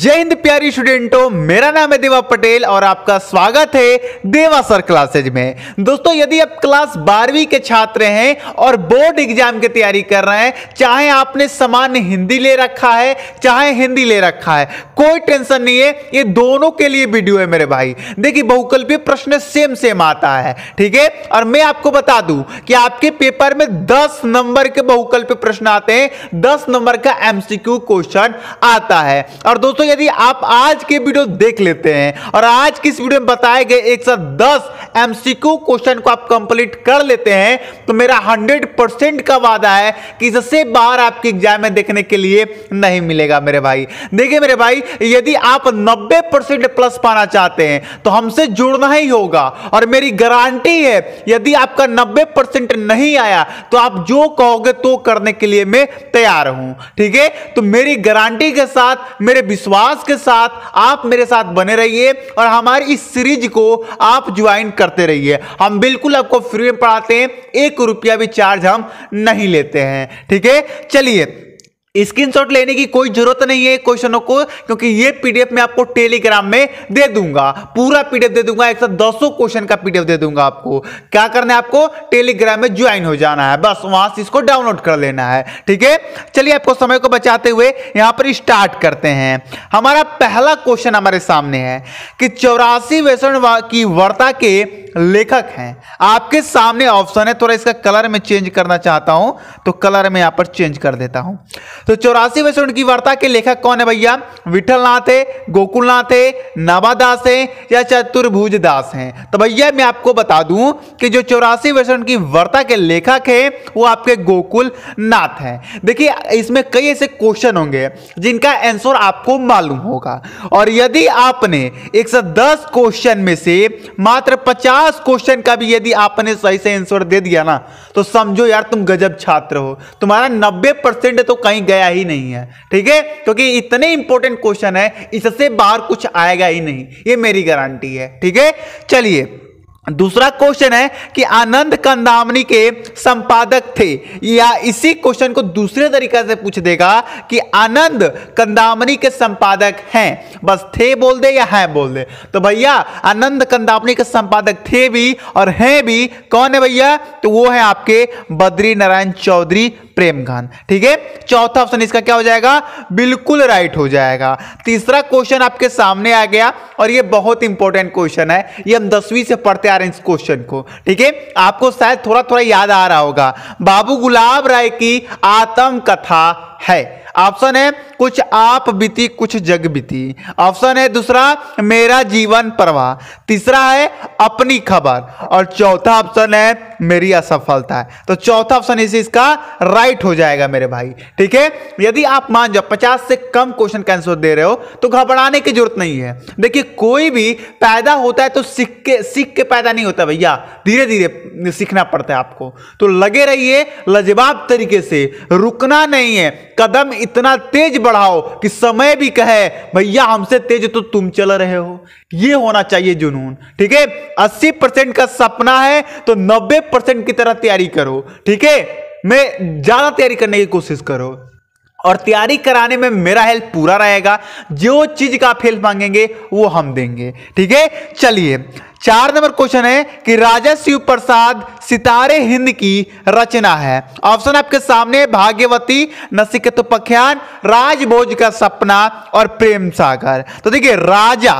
जय हिंद प्यारी स्टूडेंटों मेरा नाम है देवा पटेल और आपका स्वागत है देवा सर क्लासेज में दोस्तों यदि आप क्लास बारहवीं के छात्र हैं और बोर्ड एग्जाम की तैयारी कर रहे हैं चाहे आपने सामान्य हिंदी ले रखा है चाहे हिंदी ले रखा है कोई टेंशन नहीं है ये दोनों के लिए वीडियो है मेरे भाई देखिए बहुकल्पीय प्रश्न सेम सेम आता है ठीक है और मैं आपको बता दू कि आपके पेपर में दस नंबर के बहुकल्पीय प्रश्न आते हैं दस नंबर का एमसीक्यू क्वेश्चन आता है और दोस्तों यदि आप आज के वीडियो देख लेते हैं और आज की इस वीडियो में बताए गए एक सौ दस एमसीक्यू क्वेश्चन को आप कंप्लीट कर लेते हैं तो मेरा हंड्रेड परसेंट का वादा है कि इससे बाहर आपके एग्जाम में देखने के लिए नहीं मिलेगा मेरे भाई देखिए मेरे भाई यदि आप नब्बे परसेंट प्लस पाना चाहते हैं तो हमसे जुड़ना ही होगा और मेरी गारंटी है यदि आपका नब्बे परसेंट नहीं आया तो आप जो कहोगे तो करने के लिए मैं तैयार हूं ठीक है तो मेरी गारंटी के साथ मेरे विश्वास विश्वास के साथ आप मेरे साथ बने रहिए और हमारी इस सीरीज को आप ज्वाइन करते रहिए हम बिल्कुल आपको फ्री में पढ़ाते हैं एक रुपया भी चार्ज हम नहीं लेते हैं ठीक है चलिए स्क्रीनशॉट लेने की कोई जरूरत नहीं है क्वेश्चनों को क्योंकि ये पीडीएफ मैं आपको टेलीग्राम में दे दूंगा पूरा पीडीएफ दे दूंगा एक क्वेश्चन का पीडीएफ दे दूंगा आपको क्या करना है आपको टेलीग्राम में ज्वाइन हो जाना है बस वहां से इसको डाउनलोड कर लेना है ठीक है चलिए आपको समय को बचाते हुए यहां पर स्टार्ट करते हैं हमारा पहला क्वेश्चन हमारे सामने है कि चौरासी व्यसन की वर्ता के लेखक हैं आपके सामने ऑप्शन है थोड़ा इसका कलर में चेंज करना चाहता हूं तो कलर में यहां पर चेंज कर देता हूं तो चौरासी वर्ष उनकी वार्ता के लेखक कौन है भैया विठल नाथ है गोकुल नाथ है नवादास है या चतुर्भुज दास है तो भैया मैं आपको बता दूं कि जो चौरासी वर्ष उनकी वार्ता के लेखक है वो आपके गोकुल नाथ है देखिए इसमें कई ऐसे क्वेश्चन होंगे जिनका आंसर आपको मालूम होगा और यदि आपने एक क्वेश्चन में से मात्र पचास क्वेश्चन का भी यदि आपने सही से आंसर दे दिया ना तो समझो यार तुम गजब छात्र हो तुम्हारा नब्बे परसेंट तो कहीं गए गया ही नहीं है ठीक है क्योंकि इतने इंपॉर्टेंट क्वेश्चन है इससे बाहर कुछ आएगा ही नहीं ये मेरी गारंटी है ठीक है चलिए दूसरा क्वेश्चन है कि आनंद कंदामनी के संपादक थे या इसी क्वेश्चन को दूसरे तरीका से पूछ देगा कि आनंद कंदामनी के संपादक हैं बस थे बोल दे या हैं बोल दे तो भैया आनंद कंदामनी के संपादक थे भी और हैं भी कौन है भैया तो वो है आपके बद्री नारायण चौधरी प्रेम खान ठीक है चौथा ऑप्शन इसका क्या हो जाएगा बिल्कुल राइट हो जाएगा तीसरा क्वेश्चन आपके सामने आ गया और ये बहुत इंपॉर्टेंट क्वेश्चन है ये हम दसवीं से पढ़ते आ रहे हैं इस क्वेश्चन को ठीक है आपको शायद थोड़ा थोड़ा याद आ रहा होगा बाबू गुलाब राय की आत्म कथा है ऑप्शन है कुछ आप बीती कुछ जग बीती ऑप्शन है दूसरा मेरा जीवन प्रवाह तीसरा है अपनी खबर और चौथा ऑप्शन है मेरी असफलता है तो चौथा ऑप्शन इसे इसका राइट हो जाएगा मेरे भाई ठीक है यदि आप मान जाओ पचास से कम क्वेश्चन का आंसर दे रहे हो तो घबराने की जरूरत नहीं है देखिए कोई भी पैदा होता है तो सीख के सीख के पैदा नहीं होता भैया धीरे धीरे सीखना पड़ता है आपको तो लगे रहिए लजवाब तरीके से रुकना नहीं है कदम इतना तेज बढ़ाओ कि समय भी कहे भैया हमसे तेज तो तुम चल रहे हो ये होना चाहिए जुनून ठीक है अस्सी परसेंट का सपना है तो नब्बे परसेंट की तरह तैयारी करो ठीक है मैं ज्यादा तैयारी करने की कोशिश करो और तैयारी कराने में मेरा हेल्प पूरा रहेगा जो चीज़ का आप हेल्प मांगेंगे वो हम देंगे ठीक है चलिए चार नंबर क्वेश्चन है कि राजा शिव प्रसाद सितारे हिंद की रचना है ऑप्शन आपके सामने भाग्यवती नसिकत पख्यान राजभोज का सपना और प्रेम सागर तो देखिए राजा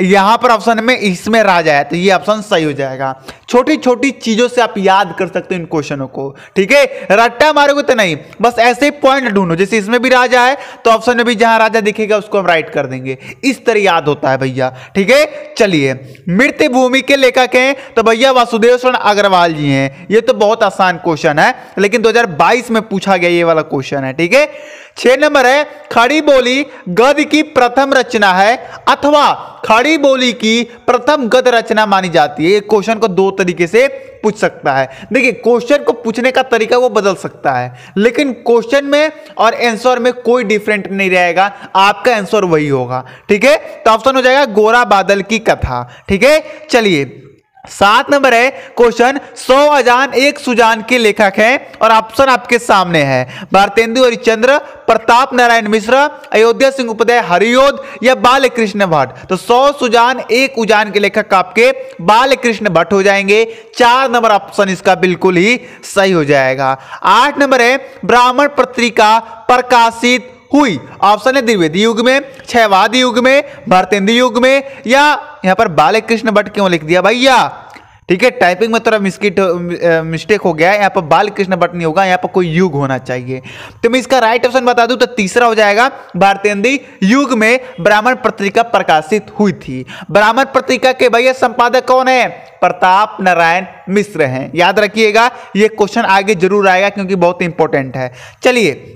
यहां पर ऑप्शन में इसमें रह जाए तो ये ऑप्शन सही हो जाएगा छोटी छोटी चीज़ों से आप याद कर सकते हो इन क्वेश्चनों को ठीक है रट्टा मारोगे तो नहीं बस ऐसे ही पॉइंट ढूंढो जैसे इसमें भी राजा है तो ऑप्शन में भी जहां राजा दिखेगा उसको हम राइट कर देंगे इस तरह याद होता है भैया ठीक है चलिए मृत्यु भूमि के लेखक हैं तो भैया वासुदेव शरण अग्रवाल जी हैं ये तो बहुत आसान क्वेश्चन है लेकिन दो में पूछा गया ये वाला क्वेश्चन है ठीक है छह नंबर है खड़ी बोली गद की प्रथम रचना है अथवा खड़ी बोली की प्रथम गद रचना मानी जाती है क्वेश्चन को दो तरीके से पूछ सकता है देखिए क्वेश्चन को पूछने का तरीका वो बदल सकता है लेकिन क्वेश्चन में और आंसर में कोई डिफरेंट नहीं रहेगा आपका आंसर वही होगा ठीक है तो ऑप्शन हो जाएगा गोरा बादल की कथा ठीक है चलिए सात नंबर है क्वेश्चन सौ अजान एक सुजान के लेखक हैं और ऑप्शन आपके सामने है भारतेंदु हरिचंद्र प्रताप नारायण मिश्र अयोध्या सिंह उपाध्याय हरिओध या कृष्ण भट्ट तो सौ सुजान एक उजान के लेखक आपके बालकृष्ण भट्ट हो जाएंगे चार नंबर ऑप्शन इसका बिल्कुल ही सही हो जाएगा आठ नंबर है ब्राह्मण पत्रिका प्रकाशित हुई ऑप्शन है द्विवेदी युग में छहवादी युग में भारतेंद्र युग में या यहाँ पर बालक कृष्ण भट्ट क्यों लिख दिया भैया ठीक है टाइपिंग में थोड़ा मिस्किट मिस्टेक हो गया है यहाँ पर बाल कृष्ण भट्ट नहीं होगा यहाँ पर कोई युग होना चाहिए तो मैं इसका राइट ऑप्शन बता दूं तो तीसरा हो जाएगा भारतेंदी युग में ब्राह्मण पत्रिका प्रकाशित हुई थी ब्राह्मण पत्रिका के भैया संपादक कौन है प्रताप नारायण मिश्र हैं याद रखिएगा ये क्वेश्चन आगे जरूर आएगा क्योंकि बहुत इंपॉर्टेंट है चलिए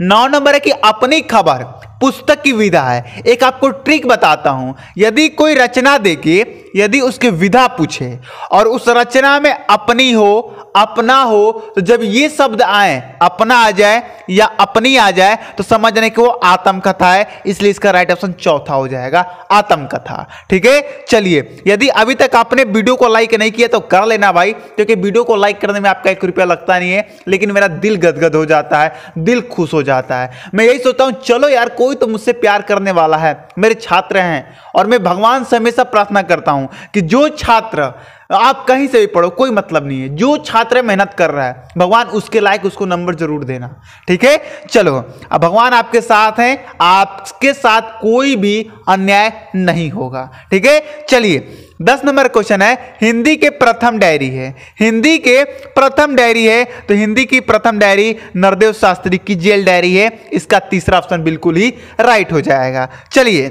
नौ नंबर है कि अपनी खबर पुस्तक की विधा है एक आपको ट्रिक बताता हूं यदि कोई रचना देके यदि उसकी विधा पूछे और उस रचना में अपनी हो अपना हो तो जब ये शब्द आए अपना आ जाए या अपनी आ जाए तो समझने कि वो आत्मकथा है इसलिए इसका राइट ऑप्शन चौथा हो जाएगा आत्मकथा ठीक है चलिए यदि अभी तक आपने वीडियो को लाइक नहीं किया तो कर लेना भाई क्योंकि वीडियो को लाइक करने में आपका एक रुपया लगता नहीं है लेकिन मेरा दिल गदगद हो जाता है दिल खुश हो जाता है मैं यही सोचता हूँ चलो यार कोई तो मुझसे प्यार करने वाला है मेरे छात्र हैं और मैं भगवान से हमेशा प्रार्थना करता हूँ कि जो छात्र आप कहीं से भी पढ़ो कोई मतलब नहीं है जो छात्र मेहनत कर रहा है भगवान उसके लायक उसको नंबर जरूर देना ठीक है चलो अब भगवान आपके साथ हैं आपके साथ कोई भी अन्याय नहीं होगा ठीक है चलिए दस नंबर क्वेश्चन है हिंदी के प्रथम डायरी है हिंदी के प्रथम डायरी है तो हिंदी की प्रथम डायरी नरदेव शास्त्री की जेल डायरी है इसका तीसरा ऑप्शन बिल्कुल ही राइट हो जाएगा चलिए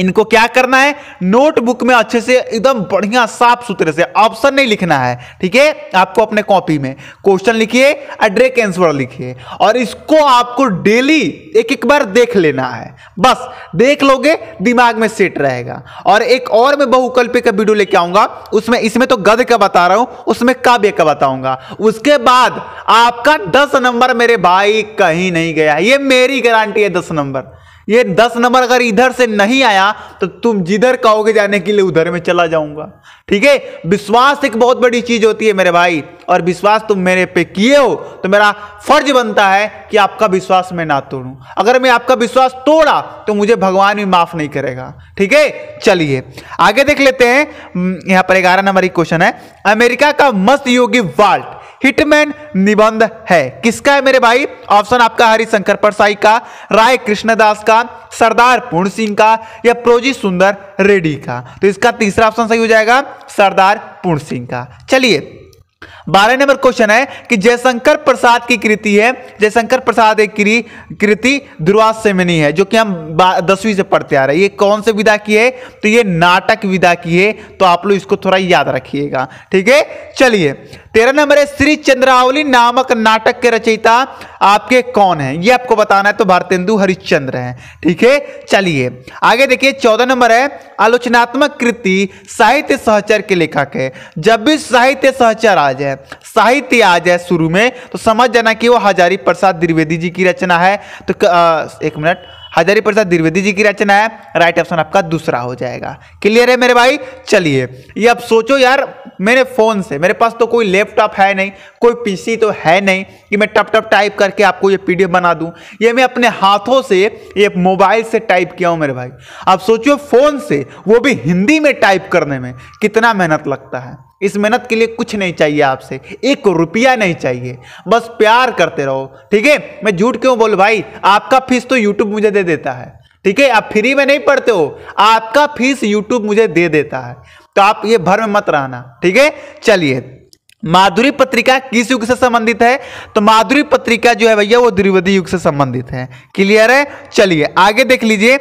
इनको क्या करना है नोटबुक में अच्छे से एकदम बढ़िया साफ सुथरे से ऑप्शन नहीं लिखना है ठीक है आपको अपने कॉपी में क्वेश्चन लिखिए अड्रेक एंसर लिखिए और इसको आपको डेली एक एक बार देख लेना है बस देख लोगे दिमाग में सेट रहेगा और एक और मैं बहुकल्पी का वीडियो लेके आऊंगा उसमें इसमें तो गद का बता रहा हूं उसमें काव्य का बताऊंगा उसके बाद आपका दस नंबर मेरे भाई कहीं नहीं गया ये मेरी गारंटी है दस नंबर ये दस नंबर अगर इधर से नहीं आया तो तुम जिधर कहोगे जाने के लिए उधर में चला जाऊंगा ठीक है विश्वास एक बहुत बड़ी चीज होती है मेरे भाई और विश्वास तुम मेरे पे किए हो तो मेरा फर्ज बनता है कि आपका विश्वास मैं ना तोड़ूं अगर मैं आपका विश्वास तोड़ा तो मुझे भगवान भी माफ नहीं करेगा ठीक है चलिए आगे देख लेते हैं हम्म, यहां पर ग्यारह नंबर क्वेश्चन है अमेरिका का मस्त योगी वाल्ट हिटमैन निबंध है किसका है मेरे भाई ऑप्शन आपका हरिशंकर परसाई का राय कृष्णदास का सरदार पूर्ण सिंह का या प्रोजी सुंदर रेड्डी का तो इसका तीसरा ऑप्शन सही हो जाएगा सरदार पूर्ण सिंह का चलिए बारह नंबर क्वेश्चन है कि जयशंकर प्रसाद की कृति है जयशंकर प्रसाद एक कृति दुर्वास नहीं है जो कि हम दसवीं से पढ़ते आ रहे हैं ये कौन से विधा की है तो ये नाटक विधा की है तो आप लोग इसको थोड़ा याद रखिएगा ठीक है चलिए तेरह नंबर है श्री चंद्रावली नामक नाटक के रचयिता आपके कौन है ये आपको बताना है तो भारतेंदु हरिश्चंद्र हैं ठीक है चलिए आगे देखिए चौदह नंबर है आलोचनात्मक कृति साहित्य सहचर के लेखक है जब भी साहित्य सहचर आ जाए साहित्य आ जाए शुरू में तो समझ जाना कि वो हजारी प्रसाद द्विवेदी जी की रचना है तो एक मिनट हजारी प्रसाद द्विवेदी जी की रचना है राइट ऑप्शन आपका दूसरा हो जाएगा क्लियर है मेरे भाई चलिए ये अब सोचो यार मेरे फ़ोन से मेरे पास तो कोई लैपटॉप है नहीं कोई पीसी तो है नहीं कि मैं टप टप टाइप करके आपको ये पीडीएफ बना दूं ये मैं अपने हाथों से ये मोबाइल से टाइप किया हूँ मेरे भाई अब सोचो फ़ोन से वो भी हिंदी में टाइप करने में कितना मेहनत लगता है इस मेहनत के लिए कुछ नहीं चाहिए आपसे एक रुपया नहीं चाहिए बस प्यार करते रहो ठीक है मैं झूठ क्यों बोल भाई आपका फीस तो यूट्यूब मुझे दे देता है ठीक है आप फ्री में नहीं पढ़ते हो आपका फीस यूट्यूब मुझे दे देता है तो आप ये भर में मत रहना ठीक है चलिए माधुरी पत्रिका किस युग से संबंधित है तो माधुरी पत्रिका जो है भैया वो द्विवेदी युग से संबंधित है क्लियर है चलिए आगे देख लीजिए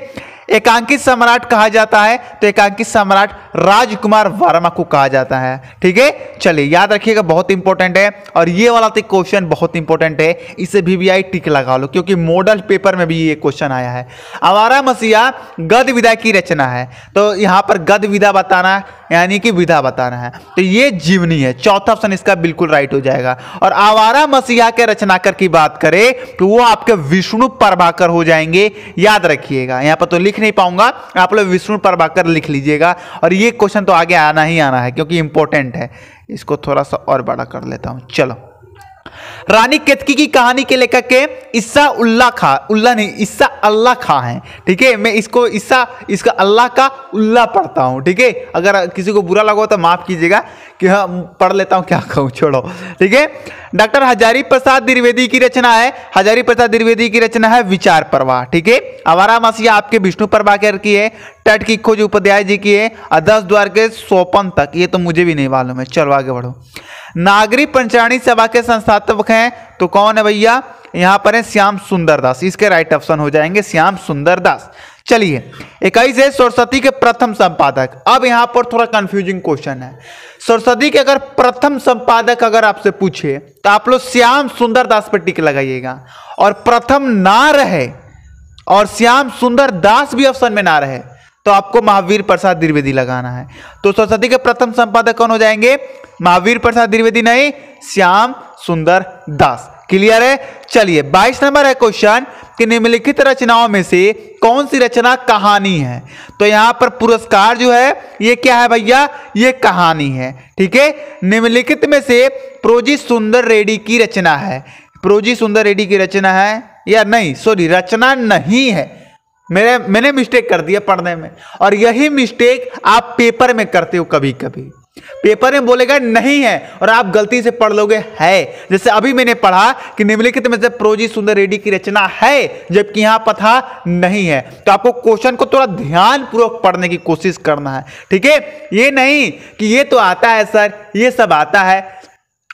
एकांकित सम्राट कहा जाता है तो एकांकित सम्राट राजकुमार वर्मा को कहा जाता है ठीक है चलिए याद रखिएगा बहुत इंपॉर्टेंट है और ये वाला तो क्वेश्चन बहुत इंपॉर्टेंट है इसे वीवीआई टिक लगा लो क्योंकि मॉडल पेपर में भी ये क्वेश्चन आया है अवारा मसीहा गद विदा की रचना है तो यहाँ पर गद विदा बताना यानी कि विधा बताना है तो ये जीवनी है चौथा ऑप्शन इसका बिल्कुल राइट हो जाएगा और आवारा मसीहा के रचनाकर की बात करें तो वो आपके विष्णु प्रभाकर हो जाएंगे याद रखिएगा यहाँ पर तो लिख लिख नहीं पाऊंगा आप लोग विष्णु प्रभाकर लिख लीजिएगा और ये क्वेश्चन तो आगे आना ही आना है क्योंकि इंपॉर्टेंट है इसको थोड़ा सा और बड़ा कर लेता हूँ चलो रानी केतकी की कहानी के लेखक के ईसा उल्ला खा उल्ला नहीं ईसा अल्लाह खा है ठीक है मैं इसको ईसा इसका अल्लाह का उल्ला पढ़ता हूँ ठीक है अगर किसी को बुरा लगा तो माफ़ कीजिएगा कि हाँ पढ़ लेता हूँ क्या कहूँ छोड़ो ठीक है डॉक्टर हजारी प्रसाद द्विवेदी की रचना है हजारी प्रसाद द्विवेदी की रचना है विचार प्रवाह ठीक है अवारा मासिया आपके विष्णु प्रभाकर की है तट की खोज उपाध्याय जी की है और दस द्वार के सोपन तक ये तो मुझे भी नहीं मालूम है चलो आगे बढ़ो नागरी पंचाणी सभा के संस्थापक हैं तो कौन है भैया यहाँ पर है श्याम सुंदर दास इसके राइट ऑप्शन हो जाएंगे श्याम सुंदर दास चलिए इक्कीस है सरस्वती के प्रथम संपादक अब यहाँ पर थोड़ा कंफ्यूजिंग क्वेश्चन है सरस्वती के अगर प्रथम संपादक अगर आपसे पूछे तो आप लोग श्याम सुंदर दास पर टिक लगाइएगा और प्रथम ना रहे और श्याम सुंदर दास भी ऑप्शन में ना रहे तो आपको महावीर प्रसाद द्विवेदी लगाना है तो सरस्वती के प्रथम संपादक कौन हो जाएंगे महावीर प्रसाद द्विवेदी नहीं श्याम सुंदर दास क्लियर है चलिए बाईस नंबर है क्वेश्चन कि निम्नलिखित रचनाओं में से कौन सी रचना कहानी है तो यहां पर पुरस्कार जो है ये क्या है भैया ये कहानी है ठीक है निम्नलिखित में से प्रोजी सुंदर रेड्डी की रचना है प्रोजी सुंदर रेड्डी की रचना है या नहीं सॉरी रचना नहीं है मेरे मैंने मिस्टेक कर दिया पढ़ने में और यही मिस्टेक आप पेपर में करते हो कभी कभी पेपर में बोलेगा नहीं है और आप गलती से पढ़ लोगे है जैसे अभी मैंने पढ़ा कि निम्नलिखित में से प्रोजी सुंदर रेड्डी की रचना है जबकि यहां पता नहीं है तो आपको क्वेश्चन को थोड़ा ध्यान पूर्वक पढ़ने की कोशिश करना है ठीक है ये नहीं कि ये तो आता है सर ये सब आता है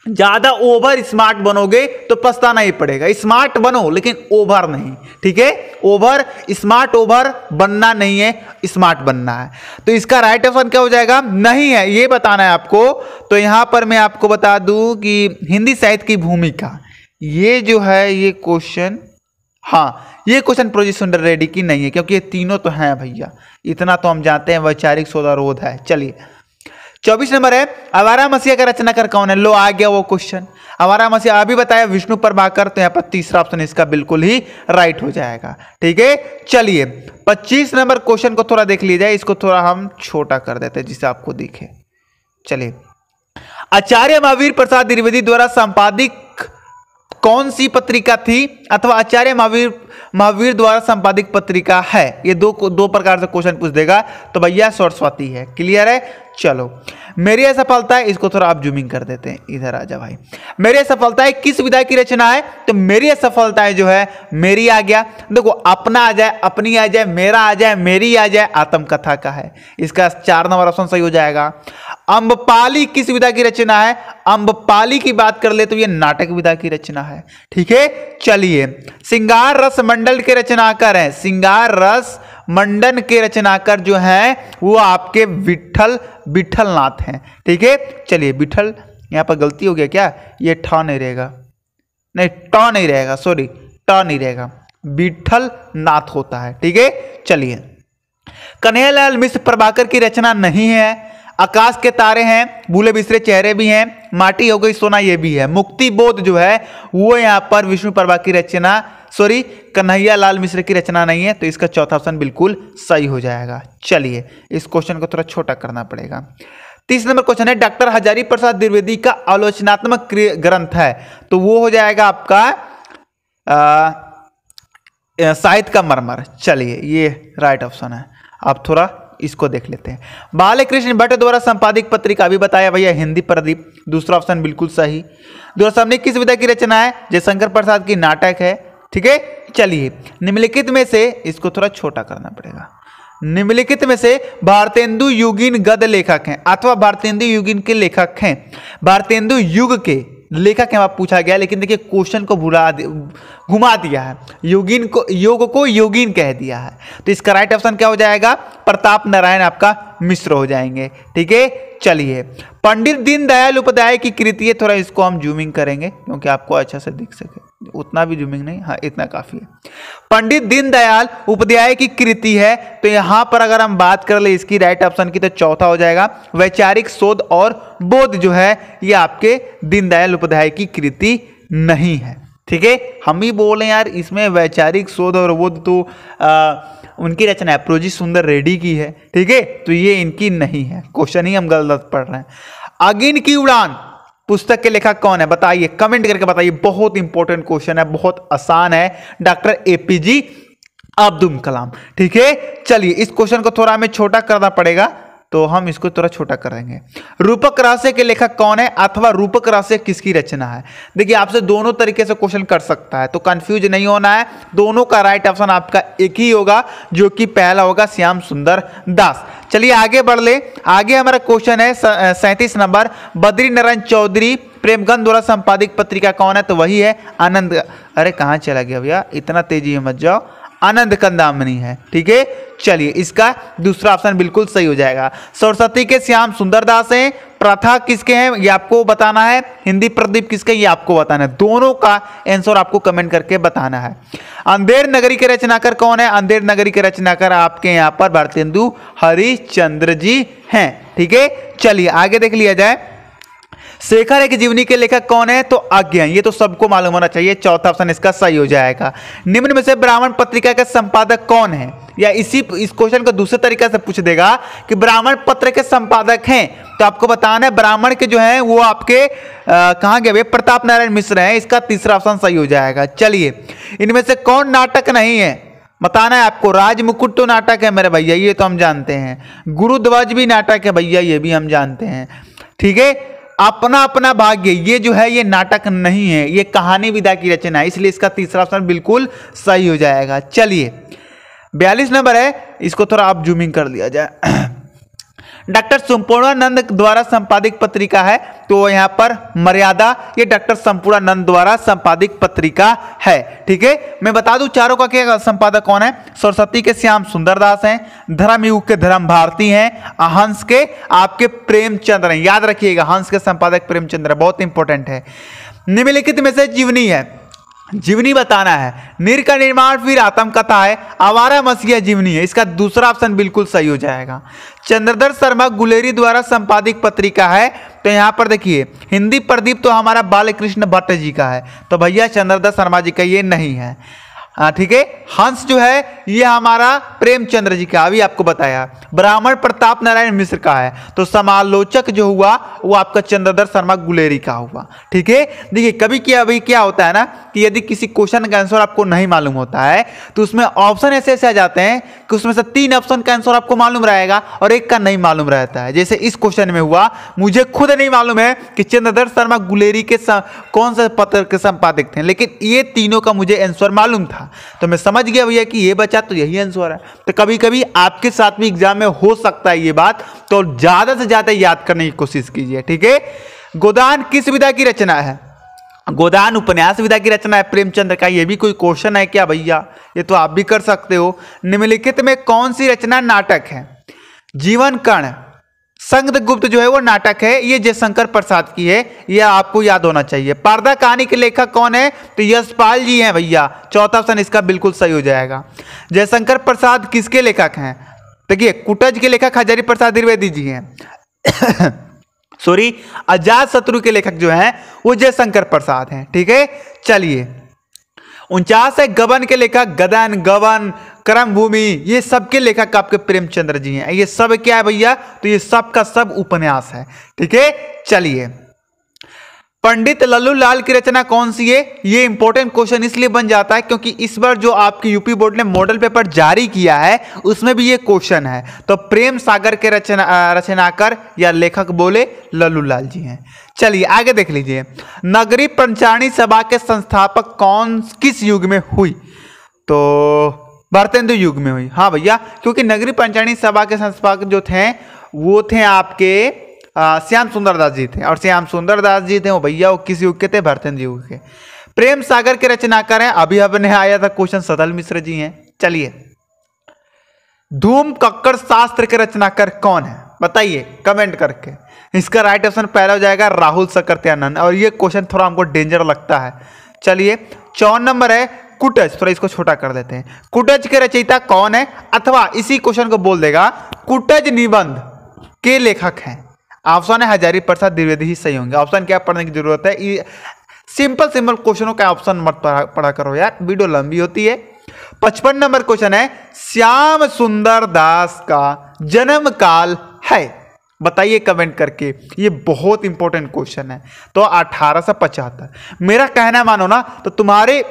ज्यादा ओवर स्मार्ट बनोगे तो पछताना ही पड़ेगा स्मार्ट बनो लेकिन ओवर नहीं ठीक है ओवर स्मार्ट ओवर बनना नहीं है स्मार्ट बनना है तो इसका राइट ऑप्शन क्या हो जाएगा नहीं है ये बताना है आपको तो यहां पर मैं आपको बता दूं कि हिंदी साहित्य की भूमिका ये जो है ये क्वेश्चन हाँ ये क्वेश्चन प्रोजेक्ट सुंदर रेड्डी की नहीं है क्योंकि ये तीनों तो हैं भैया इतना तो हम जानते हैं वैचारिक रोध है चलिए चौबीस नंबर है अवारा मसीहा का रचनाकार कौन है लो आ गया वो क्वेश्चन अवारा मसीहा अभी बताया विष्णु पर बाकर तो यहाँ पर तीसरा ऑप्शन इसका बिल्कुल ही राइट हो जाएगा ठीक है चलिए पच्चीस नंबर क्वेश्चन को थोड़ा देख लिया जाए इसको थोड़ा हम छोटा कर देते हैं जिसे आपको दिखे चलिए आचार्य महावीर प्रसाद द्विवेदी द्वारा संपादित कौन सी पत्रिका थी अथवा आचार्य महावीर महावीर द्वारा संपादित पत्रिका है ये दो दो प्रकार से क्वेश्चन पूछ देगा तो भैया सरस्वती है क्लियर है चलो मेरी असफलता है इसको थोड़ा आप जूमिंग कर देते हैं इधर आ जा भाई मेरी असफलता है किस विधा की रचना है तो मेरी असफलता है जो है मेरी आ गया देखो अपना आ जाए अपनी आ जाए मेरा आ जाए मेरी आ जाए आत्मकथा का है इसका चार नंबर ऑप्शन सही हो जाएगा अम्बपाली किस विधा की रचना है अम्बपाली की बात कर ले तो ये नाटक विधा की रचना है ठीक है चलिए सिंगार रस मंडल के रचनाकार हैं सिंगार रस मंडन के रचनाकार जो हैं वो आपके विठल विठल नाथ हैं ठीक है चलिए विठल यहाँ पर गलती हो गया क्या ये ठ नहीं रहेगा नहीं ट नहीं रहेगा सॉरी ट नहीं रहेगा विठल नाथ होता है ठीक है चलिए कन्हैयालाल मिश्र प्रभाकर की रचना नहीं है आकाश के तारे हैं भूले बिसरे चेहरे भी हैं माटी हो गई सोना ये भी है मुक्ति बोध जो है वो यहाँ पर विष्णु प्रभा की रचना सॉरी कन्हैया लाल मिश्र की रचना नहीं है तो इसका चौथा ऑप्शन बिल्कुल सही हो जाएगा चलिए इस क्वेश्चन को थोड़ा छोटा करना पड़ेगा तीस नंबर क्वेश्चन है डॉक्टर हजारी प्रसाद द्विवेदी का आलोचनात्मक ग्रंथ है तो वो हो जाएगा आपका साहित्य का मरमर चलिए ये राइट ऑप्शन है आप थोड़ा इसको देख लेते हैं बालकृष्ण कृष्ण भट्ट द्वारा संपादित पत्रिका भी बताया भैया हिंदी प्रदीप दूसरा ऑप्शन बिल्कुल सही दूसरा सामने किस विधा की रचना है जयशंकर प्रसाद की नाटक है ठीक है चलिए निम्नलिखित में से इसको थोड़ा छोटा करना पड़ेगा निम्नलिखित में से भारतेंदु युगिन गद लेखक हैं अथवा भारतेंदु युगिन के लेखक हैं भारतेंदु युग के लेखक हैं आप पूछा गया लेकिन देखिए क्वेश्चन को भुला घुमा दिया है योगिन को योग को योगिन कह दिया है तो इसका राइट ऑप्शन क्या हो जाएगा प्रताप नारायण आपका मिश्र हो जाएंगे ठीक है चलिए पंडित दीनदयाल उपाध्याय की कृति है थोड़ा इसको हम जूमिंग करेंगे क्योंकि आपको अच्छा से दिख सके उतना भी जूमिंग नहीं हाँ इतना काफ़ी है पंडित दीनदयाल उपाध्याय की कृति है तो यहाँ पर अगर हम बात कर ले इसकी राइट ऑप्शन की तो चौथा हो जाएगा वैचारिक शोध और बोध जो है ये आपके दीनदयाल उपाध्याय की कृति नहीं है ठीक है हम ही बोल बोले यार इसमें वैचारिक शोध और बोध तो आ, उनकी रचना है प्रोजी सुंदर रेडी की है ठीक है तो ये इनकी नहीं है क्वेश्चन ही हम गलत पढ़ रहे हैं अगिन की उड़ान पुस्तक के लेखक कौन है बताइए कमेंट करके बताइए बहुत इंपॉर्टेंट क्वेश्चन है बहुत आसान है डॉक्टर जी अब्दुल कलाम ठीक है चलिए इस क्वेश्चन को थोड़ा हमें छोटा करना पड़ेगा तो हम इसको थोड़ा छोटा करेंगे रूपक राशि के लेखक कौन है अथवा रूपक राशि किसकी रचना है देखिए आपसे दोनों तरीके से क्वेश्चन कर सकता है तो कंफ्यूज नहीं होना है दोनों का राइट ऑप्शन आपका एक ही होगा जो कि पहला होगा श्याम सुंदर दास चलिए आगे बढ़ ले आगे हमारा क्वेश्चन है सैंतीस नंबर बद्री नारायण चौधरी प्रेमगंध द्वारा संपादित पत्रिका कौन है तो वही है आनंद अरे कहाँ चला गया भैया इतना तेजी में मत जाओ आनंद कंदामनी है ठीक है चलिए इसका दूसरा ऑप्शन बिल्कुल सही हो जाएगा सरस्वती के श्याम सुंदरदास हैं प्रथा किसके हैं ये आपको बताना है हिंदी प्रदीप किसके ये आपको बताना है दोनों का आंसर आपको कमेंट करके बताना है अंधेर नगरी के रचनाकार कौन है अंधेर नगरी के रचनाकार आपके यहाँ पर भारतेंदु हरिश्चंद्र जी हैं ठीक है चलिए आगे देख लिया जाए शेखर एक जीवनी के लेखक कौन है तो आज्ञा ये तो सबको मालूम होना चाहिए चौथा ऑप्शन इसका सही हो जाएगा निम्न में से ब्राह्मण पत्रिका का संपादक कौन है या इसी इस क्वेश्चन को दूसरे तरीके से पूछ देगा कि ब्राह्मण पत्र के संपादक हैं तो आपको बताना है ब्राह्मण के जो हैं वो आपके कहाँ गए प्रताप नारायण मिश्र हैं इसका तीसरा ऑप्शन सही हो जाएगा चलिए इनमें से कौन नाटक नहीं है बताना है आपको राज मुकुट तो नाटक है मेरे भैया ये तो हम जानते हैं गुरुध्वज भी नाटक है भैया ये भी हम जानते हैं ठीक है अपना अपना भाग्य ये जो है ये नाटक नहीं है ये कहानी विदा की रचना है इसलिए इसका तीसरा ऑप्शन बिल्कुल सही हो जाएगा चलिए बयालीस नंबर है इसको थोड़ा आप जूमिंग कर लिया जाए डॉक्टर संपूर्णानंद द्वारा संपादित पत्रिका है तो यहाँ पर मर्यादा ये डॉक्टर संपूर्णानंद द्वारा संपादित पत्रिका है ठीक है मैं बता दूं चारों का क्या संपादक कौन है सरस्वती के श्याम सुंदर दास हैं धर्म युग के धर्म भारती हैं हंस के आपके प्रेमचंद्र हैं याद रखिएगा हंस के संपादक प्रेमचंद्र बहुत इंपॉर्टेंट है निम्नलिखित में से जीवनी है जीवनी बताना है निर का निर्माण फिर आत्म कथा है आवारा मसीहा जीवनी है इसका दूसरा ऑप्शन बिल्कुल सही हो जाएगा चंद्रधर शर्मा गुलेरी द्वारा संपादित पत्रिका है तो यहाँ पर देखिए हिंदी प्रदीप तो हमारा बालकृष्ण भट्ट जी का है तो भैया चंद्रधर शर्मा जी का ये नहीं है हाँ, ठीक है हंस जो है ये हमारा प्रेमचंद्र जी का अभी आपको बताया ब्राह्मण प्रताप नारायण मिश्र का है तो समालोचक जो हुआ वो आपका चंद्रधर शर्मा गुलेरी का हुआ ठीक है देखिए कभी क्या अभी क्या होता है ना कि यदि किसी क्वेश्चन का आंसर आपको नहीं मालूम होता है तो उसमें ऑप्शन ऐसे ऐसे आ जाते हैं कि उसमें से तीन ऑप्शन का आंसर आपको मालूम रहेगा और एक का नहीं मालूम रहता है जैसे इस क्वेश्चन में हुआ मुझे खुद नहीं मालूम है कि चंद्रधर शर्मा गुलेरी के कौन से पत्र के संपादक थे लेकिन ये तीनों का मुझे आंसर मालूम था था तो मैं समझ गया भैया कि ये बचा तो यही आंसर है तो कभी कभी आपके साथ भी एग्जाम में हो सकता है ये बात तो ज़्यादा से ज़्यादा याद करने की कोशिश कीजिए ठीक है गोदान किस विधा की रचना है गोदान उपन्यास विधा की रचना है प्रेमचंद्र का ये भी कोई क्वेश्चन है क्या भैया ये तो आप भी कर सकते हो निम्नलिखित में कौन सी रचना नाटक है जीवन कर्ण गुप्त जो है वो नाटक है ये जयशंकर प्रसाद की है यह आपको याद होना चाहिए पर्दा कहानी के लेखक कौन है तो यशपाल जी हैं भैया चौथा ऑप्शन इसका बिल्कुल सही हो जाएगा जयशंकर प्रसाद किसके लेखक हैं देखिए कुटज के लेखक हजारी प्रसाद द्विवेदी जी हैं सॉरी अजात शत्रु के लेखक जो हैं वो जयशंकर प्रसाद हैं ठीक है चलिए उनचास है गबन के लेखक गदन गबन करम भूमि ये सब के लेखक आपके प्रेमचंद्र जी हैं ये सब क्या है भैया तो ये सब का सब उपन्यास है ठीक है चलिए पंडित लल्लू लाल की रचना कौन सी है ये इंपॉर्टेंट क्वेश्चन इसलिए बन जाता है क्योंकि इस बार जो आपके यूपी बोर्ड ने मॉडल पेपर जारी किया है उसमें भी ये क्वेश्चन है तो प्रेम सागर के रचना रचनाकार या लेखक बोले लल्लू लाल जी हैं चलिए आगे देख लीजिए नगरी पंचाणी सभा के संस्थापक कौन किस युग में हुई तो भरतेंदु युग में हुई हाँ भैया क्योंकि नगरी पंचाणी सभा के संस्थापक जो थे वो थे आपके श्याम सुंदर दास जी थे और श्याम सुंदर दास जी थे वो भैया वो किस युग के थे भरतेंद्र युग के प्रेम सागर के रचनाकार हैं अभी अपने आया था क्वेश्चन सदल मिश्र जी हैं चलिए धूम कक्कड़ शास्त्र के रचनाकार कौन है बताइए कमेंट करके इसका राइट ऑप्शन पहला हो जाएगा राहुल सकरत्यानंद और ये क्वेश्चन थोड़ा हमको डेंजर लगता है चलिए चौन नंबर है कुटज थोड़ा इसको छोटा कर देते हैं कुटज के रचयिता कौन है अथवा इसी क्वेश्चन को बोल देगा कुटज निबंध के लेखक हैं ऑप्शन है हजारी प्रसाद द्विवेदी ही सही होंगे ऑप्शन क्या पढ़ने की जरूरत है सिंपल सिंपल क्वेश्चनों का ऑप्शन मत पढ़ा करो यार वीडियो लंबी होती है पचपन नंबर क्वेश्चन है श्याम सुंदर दास का जन्म काल है बताइए कमेंट करके ये बहुत इंपॉर्टेंट क्वेश्चन है तो अठारह सौ पचहत्तर मेरा कहना मानो ना तो तुम्हारे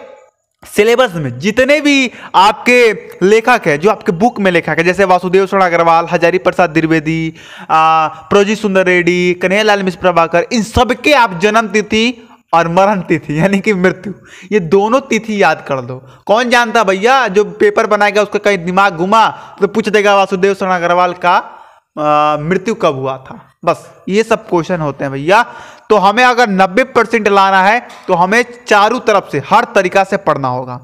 सिलेबस में जितने भी आपके लेखक हैं जो आपके बुक में लेखक है जैसे वासुदेव सोना अग्रवाल हजारी प्रसाद द्विवेदी प्रोजी सुंदर रेड्डी कन्हैयालाल मिश्र प्रभाकर इन सबके आप जन्म तिथि और मरण तिथि यानी कि मृत्यु ये दोनों तिथि याद कर दो कौन जानता भैया जो पेपर बनाएगा उसका कहीं दिमाग घुमा तो पूछ देगा वासुदेव सोना अग्रवाल का मृत्यु कब हुआ था बस ये सब क्वेश्चन होते हैं भैया तो हमें अगर 90 परसेंट लाना है तो हमें चारों तरफ से हर तरीका से पढ़ना होगा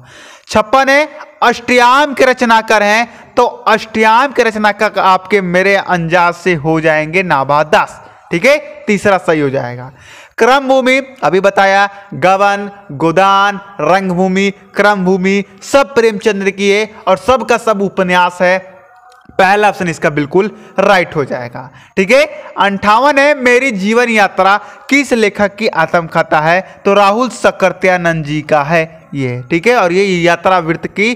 छप्पन है अष्टयाम के रचनाकार हैं तो अष्टयाम के रचनाकार आपके मेरे अंजाज से हो जाएंगे नाभा दास ठीक है तीसरा सही हो जाएगा क्रम भूमि अभी बताया गवन गोदान रंगभूमि क्रम भूमि सब प्रेमचंद्र की है और सबका सब उपन्यास है पहला ऑप्शन इसका बिल्कुल राइट हो जाएगा ठीक है अंठावन है मेरी जीवन यात्रा किस लेखक की आत्मकथा है तो राहुल सकरत्यानंद जी का है ये ठीक है और ये यात्रा वृत्त की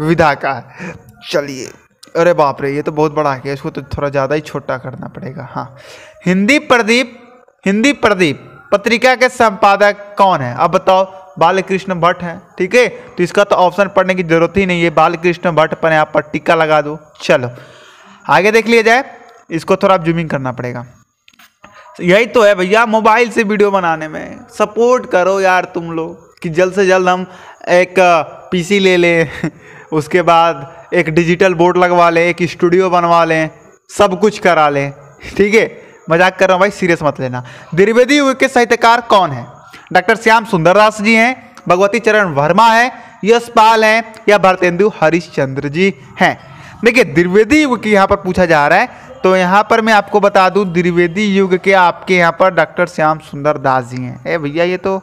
विधा का है चलिए अरे बाप रे ये तो बहुत बड़ा है इसको तो थोड़ा ज़्यादा ही छोटा करना पड़ेगा हाँ हिंदी प्रदीप हिंदी प्रदीप पत्रिका के संपादक कौन है अब बताओ बालकृष्ण भट्ट है ठीक है तो इसका तो ऑप्शन पढ़ने की जरूरत ही नहीं है बालकृष्ण भट्ट पर यहाँ पर टिक्का लगा दो चलो आगे देख लिया जाए इसको थोड़ा आप जूमिंग करना पड़ेगा यही तो है भैया मोबाइल से वीडियो बनाने में सपोर्ट करो यार तुम लोग कि जल्द से जल्द हम एक पीसी ले लें उसके बाद एक डिजिटल बोर्ड लगवा लें एक स्टूडियो बनवा लें सब कुछ करा लें ठीक है मजाक कर रहा हूँ भाई सीरियस मत लेना द्विवेदी युग के साहित्यकार कौन है डॉक्टर श्याम सुंदरदास जी हैं भगवती चरण वर्मा हैं यशपाल हैं या भरतेंदु हरिश्चंद्र जी हैं देखिए द्विवेदी युग की यहाँ पर पूछा जा रहा है तो यहाँ पर मैं आपको बता दूँ द्विवेदी युग के आपके यहाँ पर डॉक्टर श्याम सुंदर दास जी हैं ए भैया ये तो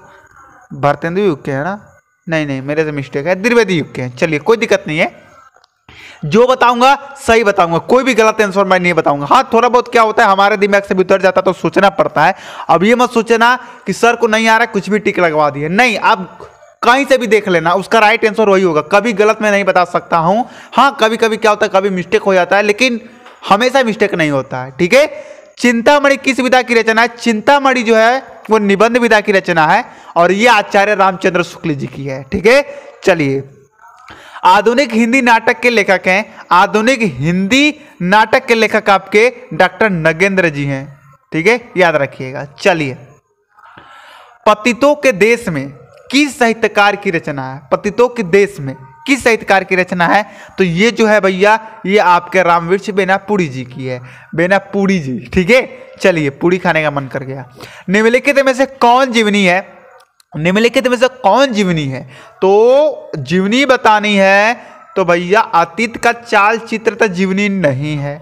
भरतेंदु युग के हैं ना नहीं नहीं मेरे से मिस्टेक है द्विवेदी युग के हैं चलिए कोई दिक्कत नहीं है जो बताऊंगा सही बताऊंगा कोई भी गलत आंसर मैं नहीं बताऊंगा हाँ थोड़ा बहुत क्या होता है हमारे दिमाग से भी उतर जाता है तो सोचना पड़ता है अब ये मत सोचना कि सर को नहीं आ रहा कुछ भी टिक लगवा दिए नहीं आप कहीं से भी देख लेना उसका राइट आंसर वही होगा कभी गलत मैं नहीं बता सकता हूँ हाँ कभी कभी क्या होता है कभी मिस्टेक हो जाता है लेकिन हमेशा मिस्टेक नहीं होता है ठीक है चिंतामणि किस विधा की रचना है चिंतामणि जो है वो निबंध विधा की रचना है और ये आचार्य रामचंद्र शुक्ल जी की है ठीक है चलिए आधुनिक हिंदी नाटक के लेखक हैं आधुनिक हिंदी नाटक के लेखक आपके डॉक्टर नगेंद्र जी हैं ठीक है याद रखिएगा चलिए पतितों के देश में किस साहित्यकार की रचना है पतितों के देश में किस साहित्यकार की रचना है तो ये जो है भैया ये आपके रामवृक्ष बेनापुरी जी की है बेनापुरी जी ठीक है चलिए पूरी खाने का मन कर गया निम्नलिखित में से कौन जीवनी है निम्नलिखित में से कौन जीवनी है तो जीवनी बतानी है तो भैया अतीत का चाल चित्र तो जीवनी नहीं है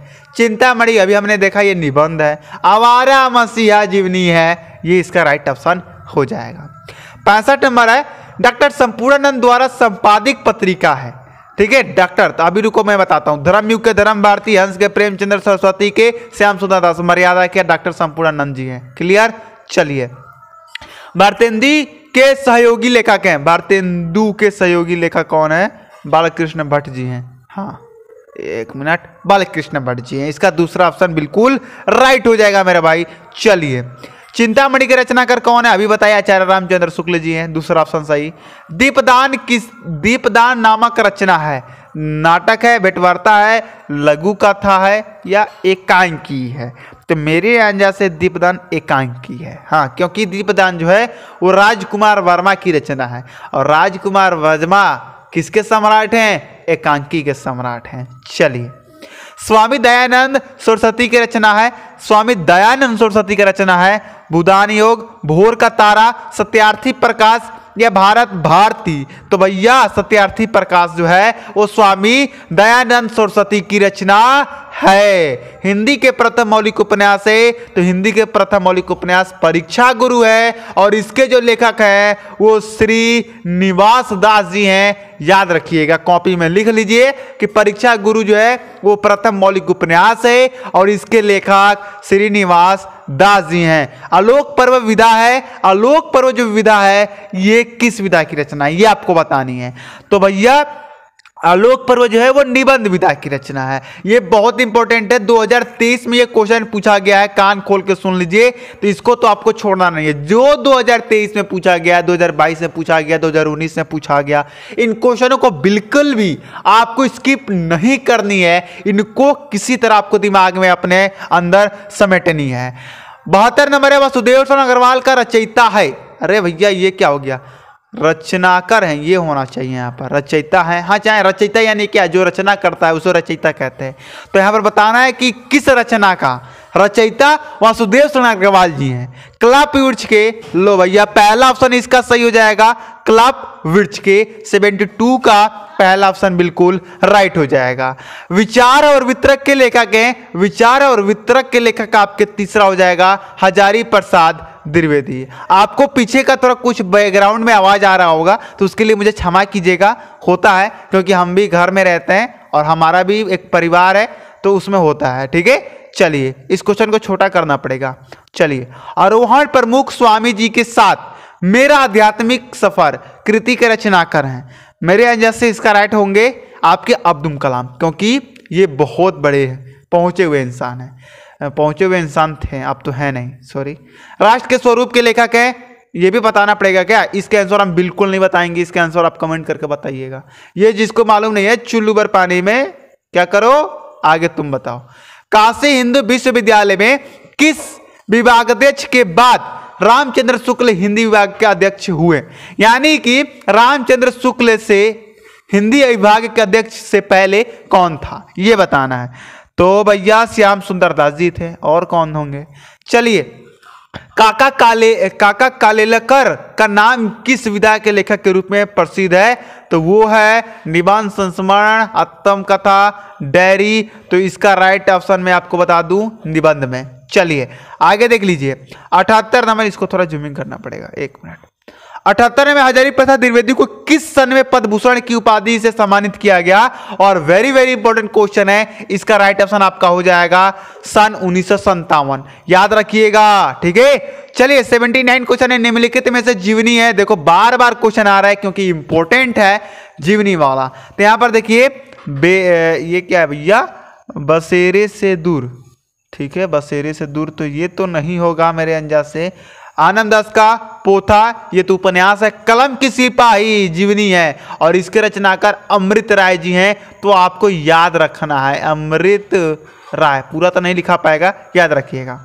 मड़ी अभी हमने देखा ये निबंध है आवारा मसीहा जीवनी है ये इसका राइट ऑप्शन हो जाएगा पैंसठ नंबर है डॉक्टर संपूर्णानंद द्वारा संपादित पत्रिका है ठीक है डॉक्टर तो अभी रुको मैं बताता हूँ धर्मयुग के धर्म भारती हंस के प्रेमचंद्र सरस्वती के श्याम सुंदर दास मर्यादा के डॉक्टर संपूर्णानंद जी हैं क्लियर चलिए भारतेंदी के सहयोगी लेखक हैं भारतेंदु के सहयोगी लेखक कौन है बालकृष्ण भट्ट जी हैं हाँ एक मिनट बालकृष्ण भट्ट जी हैं इसका दूसरा ऑप्शन बिल्कुल राइट हो जाएगा मेरा भाई चलिए चिंतामणि के रचनाकार कौन है अभी बताया आचार्य रामचंद्र शुक्ल जी हैं दूसरा ऑप्शन सही दीपदान किस दीपदान नामक रचना है नाटक है भेंटवार्ता है लघु कथा है या एकांकी है तो मेरे अंजा से दीपदान एकांकी है हाँ क्योंकि दीपदान जो है वो राजकुमार वर्मा की रचना है और राजकुमार वर्मा किसके सम्राट हैं एकांकी के सम्राट हैं चलिए स्वामी दयानंद सरस्वती की रचना है स्वामी दयानंद सरस्वती की रचना है बुदान योग भोर का तारा सत्यार्थी प्रकाश या भारत भारती तो भैया सत्यार्थी प्रकाश जो है वो स्वामी दयानंद सरस्वती की रचना है हिंदी के प्रथम मौलिक उपन्यास है तो हिंदी के प्रथम मौलिक उपन्यास परीक्षा गुरु है और इसके जो लेखक हैं वो श्री निवास दास जी हैं याद रखिएगा कॉपी में लिख लीजिए कि परीक्षा गुरु जो है वो प्रथम मौलिक उपन्यास है और इसके लेखक श्रीनिवास दास जी हैं आलोक पर्व विधा है आलोक पर्व जो विधा है ये किस विधा की रचना है ये आपको बतानी है तो भैया आलोक पर्व जो है वो निबंध विधा की रचना है ये बहुत इंपॉर्टेंट है 2023 में ये क्वेश्चन पूछा गया है कान खोल के सुन लीजिए तो इसको तो आपको छोड़ना नहीं है जो 2023 में पूछा गया 2022 में पूछा गया 2019 में पूछा गया इन क्वेश्चनों को बिल्कुल भी आपको स्किप नहीं करनी है इनको किसी तरह आपको दिमाग में अपने अंदर समेटनी है बहत्तर नंबर है वसुदेव सोन अग्रवाल का रचयिता है अरे भैया ये क्या हो गया रचनाकर हैं ये होना चाहिए यहाँ पर रचयिता है हाँ चाहे रचयिता यानी क्या जो रचना करता है उसे रचयिता कहते हैं तो यहाँ पर बताना है कि किस रचना का रचयिता वासुदेव शरण अग्रवाल जी हैं क्लब वृक्ष के लो भैया पहला ऑप्शन इसका सही हो जाएगा क्लब वृक्ष के 72 का पहला ऑप्शन बिल्कुल राइट हो जाएगा विचार और वितरक के लेखक हैं विचार और वितरक के लेखक आपके तीसरा हो जाएगा हजारी प्रसाद द्विवेदी आपको पीछे का थोड़ा कुछ बैकग्राउंड में आवाज़ आ रहा होगा तो उसके लिए मुझे क्षमा कीजिएगा होता है क्योंकि हम भी घर में रहते हैं और हमारा भी एक परिवार है तो उसमें होता है ठीक है चलिए इस क्वेश्चन को छोटा करना पड़ेगा चलिए आरोहण प्रमुख स्वामी जी के साथ मेरा आध्यात्मिक सफर कृति के रचना कर हैं मेरे अंजर से इसका राइट होंगे आपके अब्दुल कलाम क्योंकि ये बहुत बड़े पहुंचे हुए इंसान हैं पहुंचे हुए इंसान थे आप तो है नहीं सॉरी राष्ट्र के स्वरूप के लेखक है ये भी बताना पड़ेगा क्या इसके आंसर हम बिल्कुल नहीं बताएंगे इसके आंसर आप कमेंट करके बताइएगा ये जिसको मालूम नहीं है चुल्लू भर पानी में क्या करो आगे तुम बताओ काशी हिंदू विश्वविद्यालय में किस विभागाध्यक्ष के बाद रामचंद्र शुक्ल हिंदी विभाग के अध्यक्ष हुए यानी कि रामचंद्र शुक्ल से हिंदी विभाग के अध्यक्ष से पहले कौन था यह बताना है तो भैया श्याम सुंदर दास जी थे और कौन होंगे चलिए काका काले काका कालेलकर का नाम किस विधा के लेखक के रूप में प्रसिद्ध है तो वो है निबंध संस्मरण आत्म कथा डायरी तो इसका राइट ऑप्शन मैं आपको बता दूं निबंध में चलिए आगे देख लीजिए अठहत्तर नंबर इसको थोड़ा जूमिंग करना पड़ेगा एक मिनट अठहत्तर में हजारी प्रसाद द्विवेदी को किस सन में पदभूषण की उपाधि से सम्मानित किया गया और वेरी वेरी इंपॉर्टेंट क्वेश्चन है इसका राइट ऑप्शन आपका हो जाएगा सन उन्नीस याद रखिएगा ठीक है चलिए 79 क्वेश्चन है निम्नलिखित में से जीवनी है देखो बार बार क्वेश्चन आ रहा है क्योंकि इंपॉर्टेंट है जीवनी वाला तो यहां पर देखिए ये क्या है भैया बसेरे से दूर ठीक है बसेरे से दूर तो ये तो नहीं होगा मेरे अंजा से आनंद दास का पोथा ये तो उपन्यास है कलम की सिपाही जीवनी है और इसके रचनाकार अमृत राय जी हैं तो आपको याद रखना है अमृत राय पूरा तो नहीं लिखा पाएगा याद रखिएगा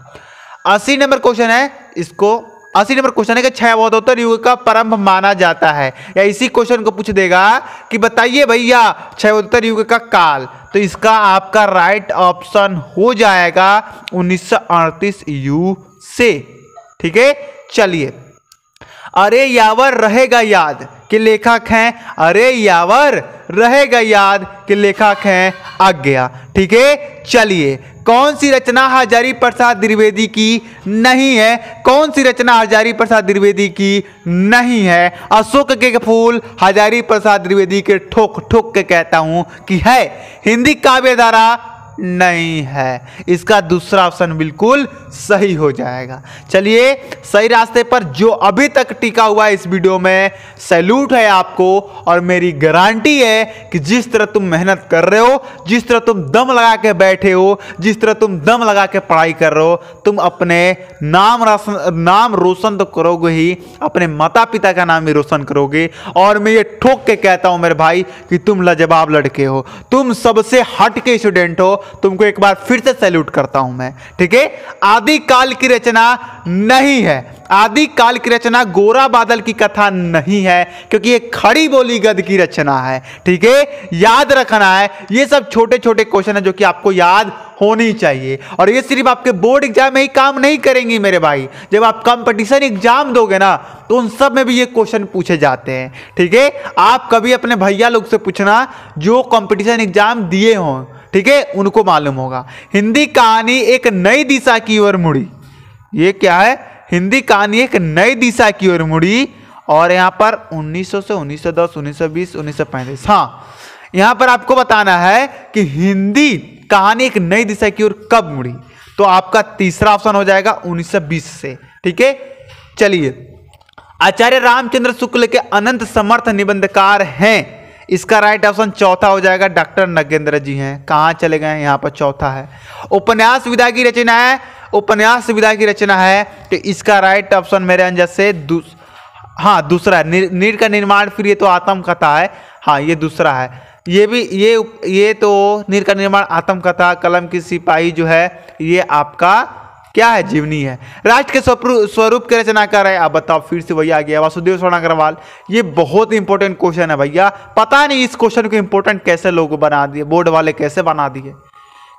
अस्सी नंबर क्वेश्चन है इसको अस्सी नंबर क्वेश्चन है कि छयावतोत्तर युग का परम्भ माना जाता है या इसी क्वेश्चन को पूछ देगा कि बताइए भैया छयावतोत्तर युग का काल तो इसका आपका राइट ऑप्शन हो जाएगा उन्नीस यू से ठीक है चलिए अरे यावर रहेगा याद कि लेखक हैं अरे यावर रहेगा याद कि लेखक हैं आज्ञा ठीक है चलिए कौन सी रचना हजारी प्रसाद द्विवेदी की नहीं है कौन सी रचना हजारी प्रसाद द्विवेदी की नहीं है अशोक के फूल हजारी प्रसाद द्विवेदी के ठोक ठोक के कहता हूं कि है हिंदी काव्य धारा नहीं है इसका दूसरा ऑप्शन बिल्कुल सही हो जाएगा चलिए सही रास्ते पर जो अभी तक टिका हुआ है इस वीडियो में सैल्यूट है आपको और मेरी गारंटी है कि जिस तरह तुम मेहनत कर रहे हो जिस तरह तुम दम लगा के बैठे हो जिस तरह तुम दम लगा के पढ़ाई कर रहे हो तुम अपने नाम रोशन नाम रोशन तो करोगे ही अपने माता पिता का नाम भी रोशन करोगे और मैं ये ठोक के कहता हूँ मेरे भाई कि तुम लाजवाब लड़के हो तुम सबसे हट के स्टूडेंट हो तुमको एक बार फिर से सैल्यूट करता हूं मैं ठीक है आदिकाल की रचना नहीं है आदिकाल की रचना गोरा बादल की कथा नहीं है क्योंकि ये खड़ी बोली गद की रचना है ठीक है याद रखना है ये सब छोटे छोटे क्वेश्चन है जो कि आपको याद होनी चाहिए और ये सिर्फ आपके बोर्ड एग्जाम में ही काम नहीं करेंगी मेरे भाई जब आप कंपटीशन एग्जाम दोगे ना तो उन सब में भी ये क्वेश्चन पूछे जाते हैं ठीक है आप कभी अपने भैया लोग से पूछना जो कंपटीशन एग्जाम दिए हों ठीक है उनको मालूम होगा हिंदी कहानी एक नई दिशा की ओर मुड़ी ये क्या है हिंदी कहानी एक नई दिशा की ओर मुड़ी और यहाँ पर 1900 से 1910 1920 1935 हाँ यहाँ पर आपको बताना है कि हिंदी कहानी एक नई दिशा की ओर कब मुड़ी तो आपका तीसरा ऑप्शन हो जाएगा 1920 से ठीक है चलिए आचार्य रामचंद्र शुक्ल के अनंत समर्थ निबंधकार हैं इसका राइट ऑप्शन चौथा हो जाएगा डॉक्टर नगेंद्र जी हैं कहाँ चले गए यहाँ पर चौथा है उपन्यास विधा की रचना है उपन्यास विधा की रचना है तो इसका राइट ऑप्शन मेरे अंजर से दूस हाँ दूसरा नीर निर का निर्माण फिर ये तो आत्मकथा है हाँ ये दूसरा है ये भी ये ये तो नीर का निर्माण आत्मकथा कलम की सिपाही जो है ये आपका क्या है जीवनी है राष्ट्र के स्वरूप की कर रहे हैं आप बताओ फिर से भैया आ गया वासुदेव स्वर्ण अग्रवाल ये बहुत इंपॉर्टेंट क्वेश्चन है भैया पता नहीं इस क्वेश्चन को इंपॉर्टेंट कैसे लोग बना दिए बोर्ड वाले कैसे बना दिए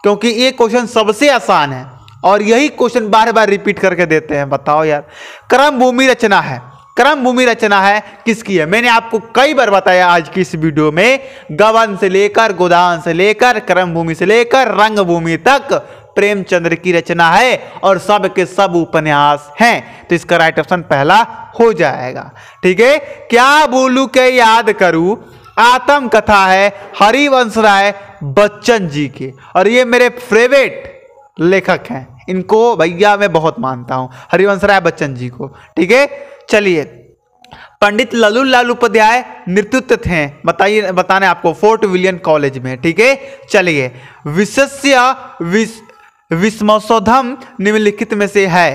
क्योंकि ये क्वेश्चन सबसे आसान है और यही क्वेश्चन बार बार रिपीट करके देते हैं बताओ यार क्रम भूमि रचना है क्रम भूमि रचना है किसकी है मैंने आपको कई बार बताया आज की इस वीडियो में गवन से लेकर गोदान से लेकर कर्म भूमि से लेकर रंग भूमि तक प्रेमचंद्र की रचना है और सब के सब उपन्यास हैं तो इसका राइट ऑप्शन पहला हो जाएगा ठीक है क्या बोलू के याद करूं आत्म कथा है हरिवंश राय बच्चन जी के और ये मेरे फेवरेट लेखक हैं इनको भैया मैं बहुत मानता हूं हरिवंश राय बच्चन जी को ठीक है चलिए पंडित ललू लाल उपाध्याय नेतृत्व थे बताइए बताने आपको फोर्ट विलियन कॉलेज में ठीक है चलिए विशेष विस्मसोधम निम्नलिखित में से है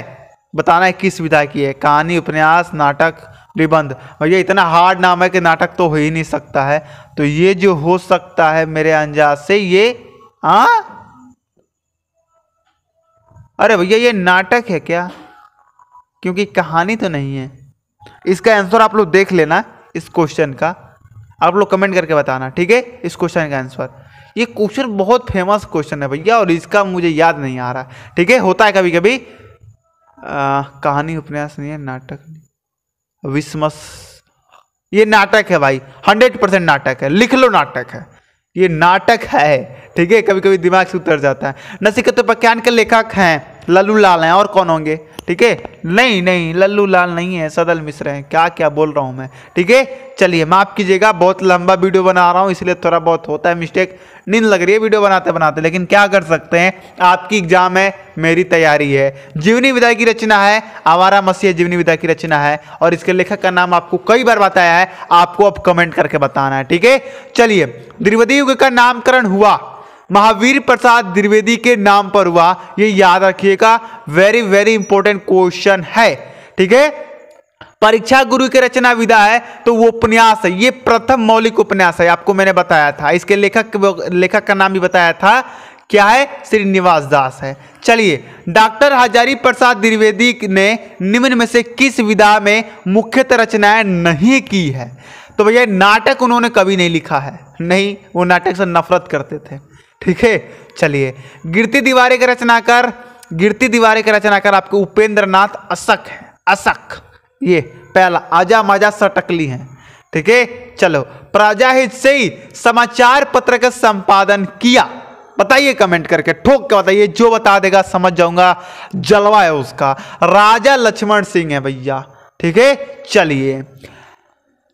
बताना है किस विधा की है कहानी उपन्यास नाटक निबंध भैया इतना हार्ड नाम है कि नाटक तो हो ही नहीं सकता है तो ये जो हो सकता है मेरे अंजाज से ये आ हाँ? अरे भैया ये नाटक है क्या क्योंकि कहानी तो नहीं है इसका आंसर आप लोग देख लेना इस क्वेश्चन का आप लोग कमेंट करके बताना ठीक है इस क्वेश्चन का आंसर ये क्वेश्चन बहुत फेमस क्वेश्चन है भैया और इसका मुझे याद नहीं आ रहा ठीक है होता है कभी कभी कहानी उपन्यास नहीं है नाटक नहीं विस्मस ये नाटक है भाई हंड्रेड परसेंट नाटक है लिख लो नाटक है ये नाटक है ठीक है कभी कभी दिमाग से उतर जाता है नसीकत तो प्रख्यान के लेखक हैं लल्लू लाल हैं और कौन होंगे ठीक है नहीं नहीं लल्लू लाल नहीं है सदल मिश्र हैं क्या क्या बोल रहा हूँ मैं ठीक है चलिए माफ़ कीजिएगा बहुत लंबा वीडियो बना रहा हूँ इसलिए थोड़ा बहुत होता है मिस्टेक नींद लग रही है वीडियो बनाते बनाते लेकिन क्या कर सकते हैं आपकी एग्जाम है मेरी तैयारी है जीवनी विदाई की रचना है आवारा मसीह जीवनी विदाई की रचना है और इसके लेखक का नाम आपको कई बार बताया है आपको अब कमेंट करके बताना है ठीक है चलिए द्रिवदी युग का नामकरण हुआ महावीर प्रसाद द्विवेदी के नाम पर हुआ ये याद रखिएगा वेरी वेरी इंपॉर्टेंट क्वेश्चन है ठीक है परीक्षा गुरु की रचना विधा है तो वो उपन्यास है ये प्रथम मौलिक उपन्यास है आपको मैंने बताया था इसके लेखक लेखक का नाम भी बताया था क्या है श्रीनिवास दास है चलिए डॉक्टर हजारी प्रसाद द्विवेदी ने निम्न में से किस विधा में मुख्यतः रचनाएं नहीं की है तो भैया नाटक उन्होंने कभी नहीं लिखा है नहीं वो नाटक से नफरत करते थे ठीक है चलिए गिरती दीवारें के रचनाकार गिरती दीवारें के रचनाकार आपके उपेंद्र नाथ असक है असक ये पहला आजा माजा सटकली है ठीक है चलो प्राजा हित से ही समाचार पत्र का संपादन किया बताइए कमेंट करके ठोक के बताइए जो बता देगा समझ जाऊंगा जलवा है उसका राजा लक्ष्मण सिंह है भैया ठीक है चलिए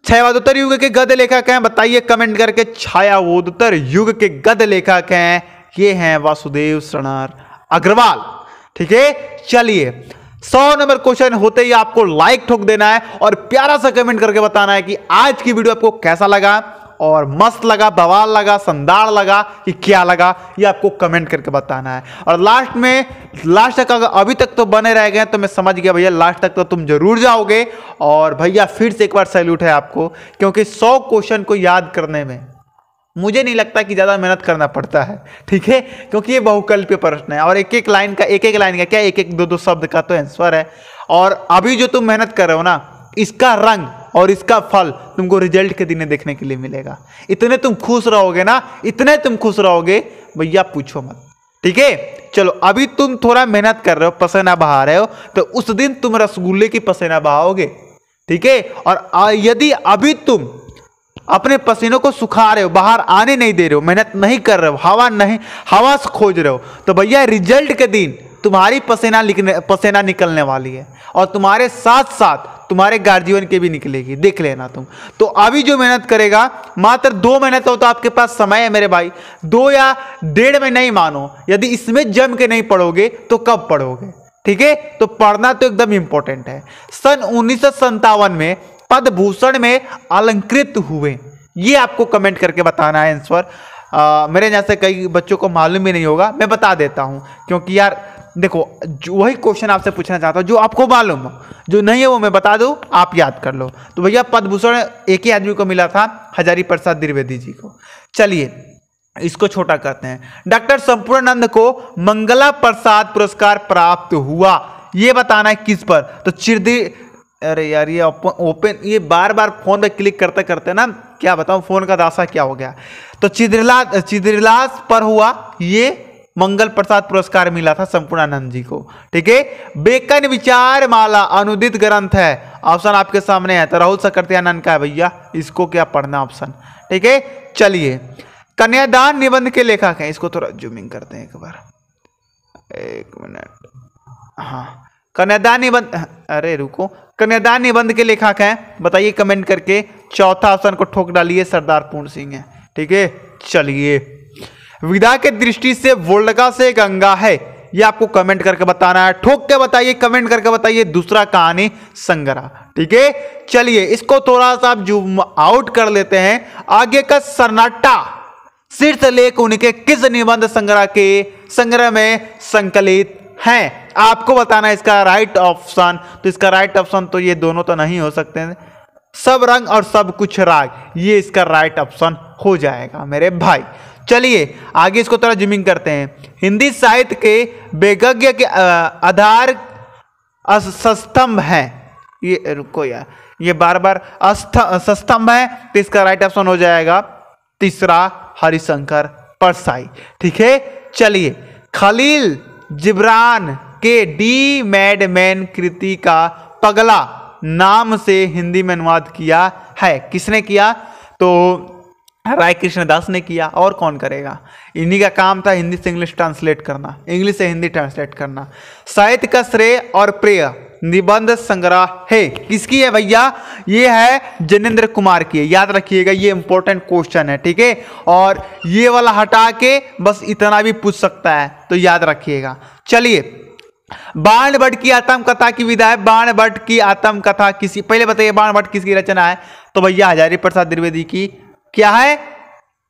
छायावादोत्तर युग के गद्य लेखक हैं बताइए कमेंट करके छायावोदोत्तर युग के गद्य लेखक हैं ये हैं वासुदेव सणार अग्रवाल ठीक है चलिए सौ नंबर क्वेश्चन होते ही आपको लाइक ठोक देना है और प्यारा सा कमेंट करके बताना है कि आज की वीडियो आपको कैसा लगा और मस्त लगा बवाल लगा संदार लगा कि क्या लगा ये आपको कमेंट करके बताना है और लास्ट में लास्ट तक अगर अभी तक तो बने रह गए तो मैं समझ गया भैया लास्ट तक तो तुम जरूर जाओगे और भैया फिर से एक बार सैल्यूट है आपको क्योंकि सौ क्वेश्चन को याद करने में मुझे नहीं लगता कि ज़्यादा मेहनत करना पड़ता है ठीक है क्योंकि ये बहुकल्पीय प्रश्न है और एक एक लाइन का एक एक लाइन का क्या एक एक दो दो शब्द का तो आंसर है और अभी जो तुम मेहनत कर रहे हो ना इसका रंग और इसका फल तुमको रिजल्ट के दिन देखने के लिए मिलेगा इतने तुम खुश रहोगे ना इतने तुम खुश रहोगे भैया पूछो मत ठीक है चलो अभी तुम थोड़ा मेहनत कर रहे हो पसीना बहा रहे हो तो उस दिन तुम रसगुल्ले की पसीना बहाओगे ठीक है और यदि अभी तुम अपने पसीनों को सुखा रहे हो बाहर आने नहीं दे रहे हो मेहनत नहीं कर रहे हो हवा नहीं हवा खोज रहे हो तो भैया रिजल्ट के दिन तुम्हारी पसीना लिखने पसीना निकलने वाली है और तुम्हारे साथ साथ तुम्हारे गार्जियन के भी निकलेगी देख लेना तुम तो अभी जो मेहनत करेगा मात्र दो मेहनत हो तो आपके पास समय है मेरे भाई दो या डेढ़ में नहीं मानो यदि इसमें जम के नहीं पढ़ोगे तो कब पढ़ोगे ठीक है तो पढ़ना तो एकदम इंपॉर्टेंट है सन उन्नीस में भूषण में अलंकृत हुए ये आपको कमेंट करके बताना है आंसर मेरे जैसे से कई बच्चों को मालूम भी नहीं होगा मैं बता देता हूं क्योंकि यार देखो वही क्वेश्चन आपसे पूछना चाहता हूँ जो आपको मालूम हो जो नहीं है वो मैं बता दूँ आप याद कर लो तो भैया पद्मभूषण एक ही आदमी को मिला था हजारी प्रसाद द्विवेदी जी को चलिए इसको छोटा करते हैं डॉक्टर संपूर्णानंद को मंगला प्रसाद पुरस्कार प्राप्त हुआ ये बताना है किस पर तो चिरदी अरे यार ये ओपन ये बार बार फोन पर क्लिक करते करते ना क्या बताऊँ फोन का दासा क्या हो गया तो चिद्रिला चिद्रिलास पर हुआ ये मंगल प्रसाद पुरस्कार मिला था संपूर्णानंद जी को ठीक है बेकन विचार माला अनुदित ग्रंथ है ऑप्शन आपके सामने है तो राहुल सकृत्यानंद का है भैया इसको क्या पढ़ना ऑप्शन ठीक है चलिए कन्यादान निबंध के लेखक हैं इसको थोड़ा जूमिंग करते हैं एक बार एक मिनट हाँ कन्यादान निबंध अरे रुको कन्यादान निबंध के लेखक हैं बताइए कमेंट करके चौथा ऑप्शन को ठोक डालिए सरदार पूर्ण सिंह है ठीक है चलिए विधा के दृष्टि से वोल्डका से गंगा है ये आपको कमेंट करके बताना है ठोक के बताइए कमेंट करके बताइए दूसरा कहानी संगरा ठीक है चलिए इसको थोड़ा सा आप जूम आउट कर लेते हैं आगे का सन्नाटा शीर्ष लेख उनके किस निबंध संग्रह के संग्रह में संकलित है आपको बताना इसका राइट ऑप्शन तो इसका राइट ऑप्शन तो ये दोनों तो नहीं हो सकते हैं सब रंग और सब कुछ राग ये इसका राइट ऑप्शन हो जाएगा मेरे भाई चलिए आगे इसको थोड़ा जिमिंग करते हैं हिंदी साहित्य के वेगज्ञ के आधार सस्तंभ है ये रुको यार ये बार बार अस्थ है तो इसका राइट ऑप्शन हो जाएगा तीसरा हरिशंकर परसाई ठीक है चलिए खलील जिब्रान के डी मैड मैन कृति का पगला नाम से हिंदी में अनुवाद किया है किसने किया तो राय कृष्ण दास ने किया और कौन करेगा इन्हीं का काम था हिंदी से इंग्लिश ट्रांसलेट करना इंग्लिश से हिंदी ट्रांसलेट करना साहित्य का श्रेय और प्रेय निबंध संग्रह है किसकी है भैया ये है जनेन्द्र कुमार की है याद रखिएगा ये इंपॉर्टेंट क्वेश्चन है ठीक है और ये वाला हटा के बस इतना भी पूछ सकता है तो याद रखिएगा चलिए बाण भट्ट की आत्मकथा की विधा है बाण भट्ट की आत्मकथा किसी पहले बताइए बाण भट्ट किसकी रचना है तो भैया हजारी प्रसाद द्विवेदी की क्या है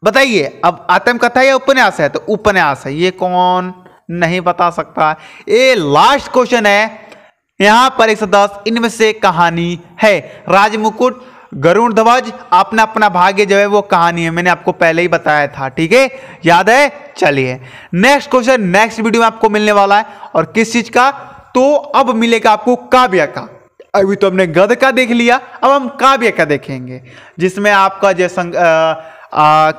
बताइए अब आत्मकथा या उपन्यास है तो उपन्यास है ये कौन नहीं बता सकता ये लास्ट क्वेश्चन है यहां पर एक इनमें से कहानी है राजमुकुट गरुण ध्वज अपना अपना भाग्य जो है वो कहानी है मैंने आपको पहले ही बताया था ठीक है याद है चलिए नेक्स्ट क्वेश्चन नेक्स्ट वीडियो में आपको मिलने वाला है और किस चीज का तो अब मिलेगा आपको काव्य का अभी तो हमने गद का देख लिया अब हम काव्य का देखेंगे जिसमें आपका जयसंग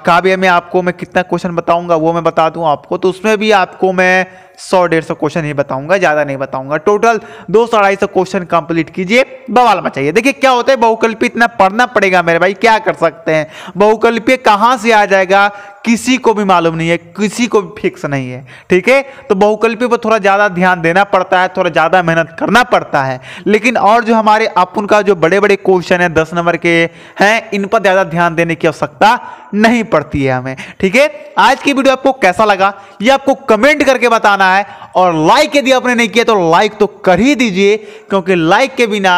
काव्य में आपको मैं कितना क्वेश्चन बताऊंगा वो मैं बता दूं आपको तो उसमें भी आपको मैं सौ डेढ़ सौ क्वेश्चन ही बताऊंगा ज़्यादा नहीं बताऊंगा टोटल दो सौ अढ़ाई सौ क्वेश्चन कंप्लीट कीजिए बवाल मचाइए देखिए क्या होता है बहुकल्पी इतना पढ़ना पड़ेगा मेरे भाई क्या कर सकते हैं बहुकल्पी कहाँ से आ जाएगा किसी को भी मालूम नहीं है किसी को भी फिक्स नहीं है ठीक है तो बहुकल्पी पर थोड़ा ज़्यादा ध्यान देना पड़ता है थोड़ा ज़्यादा मेहनत करना पड़ता है लेकिन और जो हमारे अपन का जो बड़े बड़े क्वेश्चन है दस नंबर के हैं इन पर ज़्यादा ध्यान देने की आवश्यकता नहीं पड़ती है हमें ठीक है आज की वीडियो आपको कैसा लगा ये आपको कमेंट करके बताना है और लाइक यदि आपने नहीं किया तो लाइक तो कर ही दीजिए क्योंकि लाइक के बिना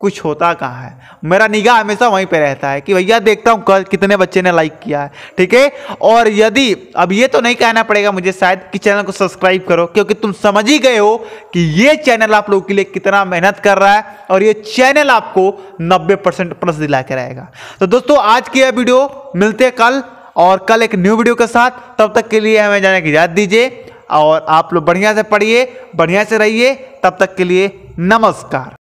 कुछ होता कहाँ है मेरा निगाह हमेशा वहीं पे रहता है कि भैया देखता हूँ कल कितने बच्चे ने लाइक किया है ठीक है और यदि अब ये तो नहीं कहना पड़ेगा मुझे शायद कि चैनल को सब्सक्राइब करो क्योंकि तुम समझ ही गए हो कि ये चैनल आप लोगों के लिए कितना मेहनत कर रहा है और ये चैनल आपको नब्बे परसेंट प्लस दिला के रहेगा तो दोस्तों आज की यह वीडियो मिलते कल और कल एक न्यू वीडियो के साथ तब तक के लिए हमें जाने की इजाज़त दीजिए और आप लोग बढ़िया से पढ़िए बढ़िया से रहिए तब तक के लिए नमस्कार